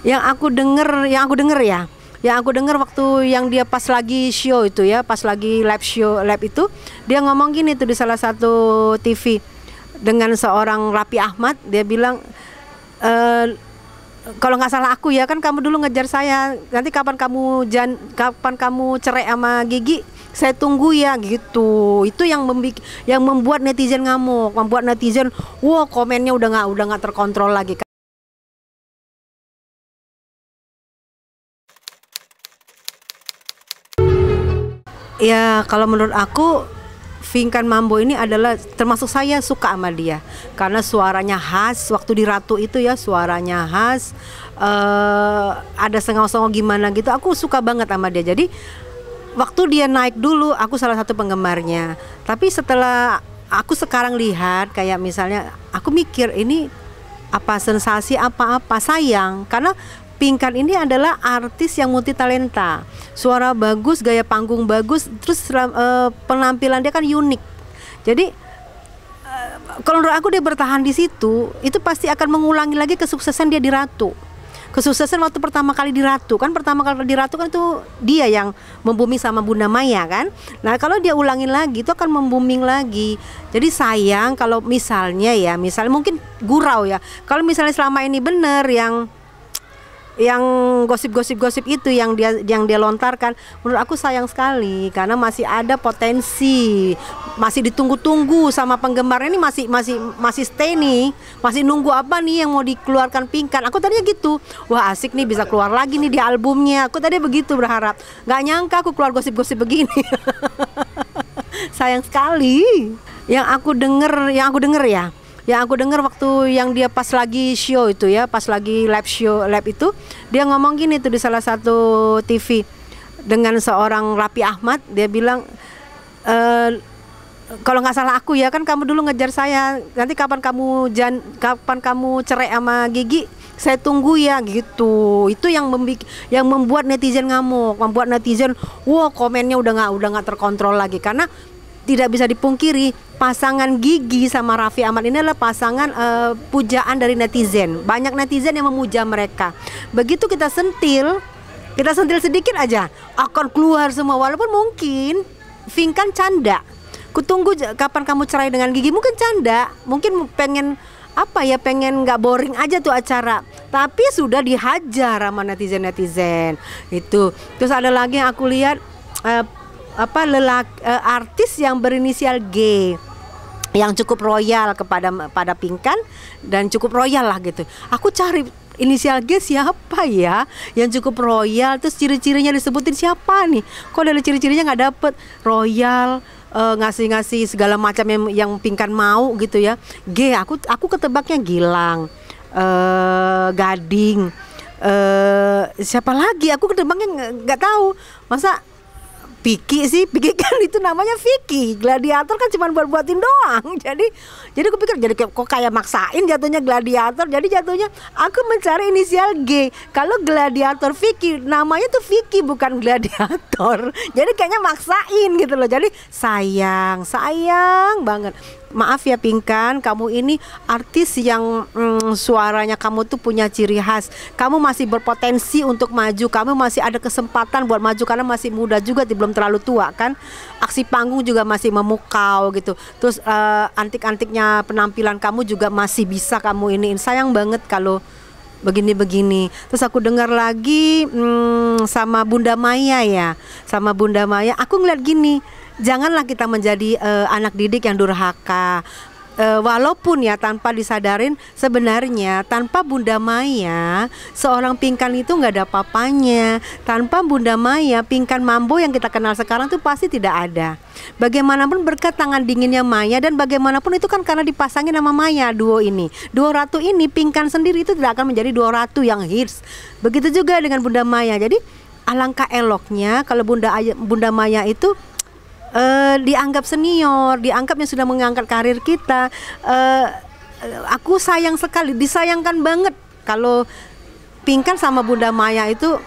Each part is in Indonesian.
yang aku denger yang aku denger ya yang aku denger waktu yang dia pas lagi show itu ya pas lagi live show live itu dia ngomong gini tuh di salah satu TV dengan seorang Rapi Ahmad dia bilang e, kalau nggak salah aku ya kan kamu dulu ngejar saya nanti kapan kamu jan kapan kamu cerai sama Gigi saya tunggu ya gitu itu yang membik yang membuat netizen ngamuk membuat netizen wow komennya udah nggak udah nggak terkontrol lagi ya kalau menurut aku Vinkan Mambo ini adalah termasuk saya suka sama dia karena suaranya khas waktu di Ratu itu ya suaranya khas uh, ada sengau-sengau gimana gitu aku suka banget sama dia jadi waktu dia naik dulu aku salah satu penggemarnya tapi setelah aku sekarang lihat kayak misalnya aku mikir ini apa sensasi apa-apa sayang karena Pingkan ini adalah artis yang multi talenta. Suara bagus, gaya panggung bagus, terus uh, penampilan dia kan unik. Jadi uh, kalau menurut aku dia bertahan di situ, itu pasti akan mengulangi lagi kesuksesan dia di Ratu. Kesuksesan waktu pertama kali di Ratu kan pertama kali di Ratu kan itu dia yang membumi sama Bunda Maya kan. Nah, kalau dia ulangin lagi itu akan membuming lagi. Jadi sayang kalau misalnya ya, misalnya mungkin gurau ya. Kalau misalnya selama ini benar yang yang gosip-gosip-gosip itu yang dia yang dia lontarkan menurut aku sayang sekali karena masih ada potensi masih ditunggu-tunggu sama penggemarnya ini masih masih masih stay nih masih nunggu apa nih yang mau dikeluarkan Pingkan aku tadinya gitu wah asik nih bisa keluar lagi nih di albumnya aku tadi begitu berharap nggak nyangka aku keluar gosip-gosip begini sayang sekali yang aku denger yang aku denger ya yang aku dengar waktu yang dia pas lagi show itu ya pas lagi live show live itu dia ngomong gini tuh di salah satu TV dengan seorang Rapi Ahmad dia bilang e, kalau nggak salah aku ya kan kamu dulu ngejar saya nanti kapan kamu jan kapan kamu cerai sama Gigi saya tunggu ya gitu itu yang membik yang membuat netizen ngamuk membuat netizen wow komennya udah nggak udah nggak terkontrol lagi karena tidak bisa dipungkiri pasangan Gigi sama Raffi Ahmad ini adalah pasangan uh, pujaan dari netizen. Banyak netizen yang memuja mereka. Begitu kita sentil, kita sentil sedikit aja akan keluar semua walaupun mungkin Vinkan canda. Kutunggu kapan kamu cerai dengan Gigi mungkin canda, mungkin pengen apa ya pengen nggak boring aja tuh acara tapi sudah dihajar sama netizen netizen itu terus ada lagi yang aku lihat uh, apa lelaki uh, artis yang berinisial G yang cukup royal kepada pada Pingkan dan cukup royal lah gitu. Aku cari inisial G siapa ya yang cukup royal terus ciri-cirinya disebutin siapa nih kok dari ciri-cirinya nggak dapet royal eh, ngasih-ngasih uh, segala macam yang yang pingkan mau gitu ya G aku aku ketebaknya Gilang uh, Gading uh, siapa lagi aku ketebaknya nggak tahu masa Piki sih, Piki kan itu namanya Vicky. Gladiator kan cuma buat-buatin doang. Jadi jadi aku pikir jadi kok kayak maksain jatuhnya gladiator. Jadi jatuhnya aku mencari inisial G. Kalau gladiator Vicky namanya tuh Vicky bukan gladiator. Jadi kayaknya maksain gitu loh. Jadi sayang, sayang banget maaf ya Pingkan, kamu ini artis yang mm, suaranya kamu tuh punya ciri khas. Kamu masih berpotensi untuk maju, kamu masih ada kesempatan buat maju karena masih muda juga, belum terlalu tua kan. Aksi panggung juga masih memukau gitu. Terus uh, antik-antiknya penampilan kamu juga masih bisa kamu ini Sayang banget kalau begini-begini. Terus aku dengar lagi hmm, sama Bunda Maya ya, sama Bunda Maya. Aku ngeliat gini, janganlah kita menjadi uh, anak didik yang durhaka, e, walaupun ya tanpa disadarin sebenarnya tanpa Bunda Maya seorang Pingkan itu nggak ada papanya tanpa Bunda Maya Pingkan Mambo yang kita kenal sekarang itu pasti tidak ada bagaimanapun berkat tangan dinginnya Maya dan bagaimanapun itu kan karena dipasangin nama Maya duo ini duo ratu ini Pingkan sendiri itu tidak akan menjadi duo ratu yang hits begitu juga dengan Bunda Maya jadi alangkah eloknya kalau Bunda Bunda Maya itu uh, dianggap senior, dianggap yang sudah mengangkat karir kita. Uh, aku sayang sekali, disayangkan banget kalau Pingkan sama Bunda Maya itu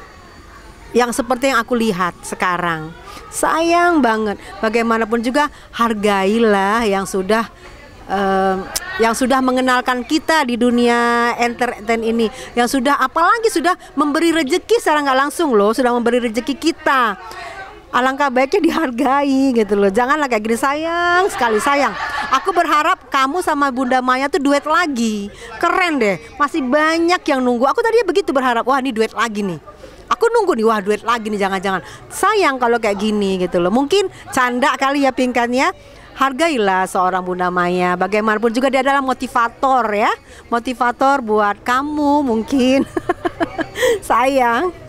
yang seperti yang aku lihat sekarang. Sayang banget. Bagaimanapun juga hargailah yang sudah uh, yang sudah mengenalkan kita di dunia entertain ini, yang sudah apalagi sudah memberi rejeki secara nggak langsung loh, sudah memberi rejeki kita alangkah baiknya dihargai gitu loh. Janganlah kayak gini sayang sekali sayang. Aku berharap kamu sama Bunda Maya tuh duet lagi. Keren deh. Masih banyak yang nunggu. Aku tadi begitu berharap, wah ini duet lagi nih. Aku nunggu nih, wah duet lagi nih jangan-jangan. Sayang kalau kayak gini gitu loh. Mungkin canda kali ya pingkannya hargailah seorang Bunda Maya. Bagaimanapun juga dia adalah motivator ya, motivator buat kamu mungkin. Sayang.